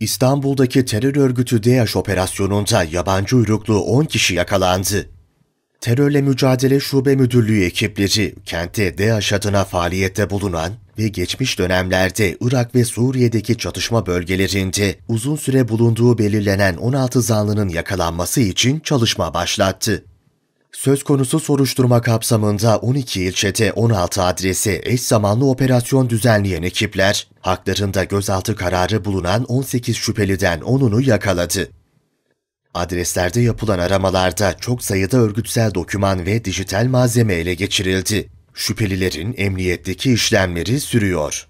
İstanbul'daki terör örgütü DEAŞ operasyonunda yabancı uyruklu 10 kişi yakalandı. Terörle Mücadele Şube Müdürlüğü ekipleri kentte DEAŞ adına faaliyette bulunan ve geçmiş dönemlerde Irak ve Suriye'deki çatışma bölgelerinde uzun süre bulunduğu belirlenen 16 zanlının yakalanması için çalışma başlattı. Söz konusu soruşturma kapsamında 12 ilçede 16 adresi eş zamanlı operasyon düzenleyen ekipler, haklarında gözaltı kararı bulunan 18 şüpheliden 10'unu yakaladı. Adreslerde yapılan aramalarda çok sayıda örgütsel doküman ve dijital malzeme ele geçirildi. Şüphelilerin emniyetteki işlemleri sürüyor.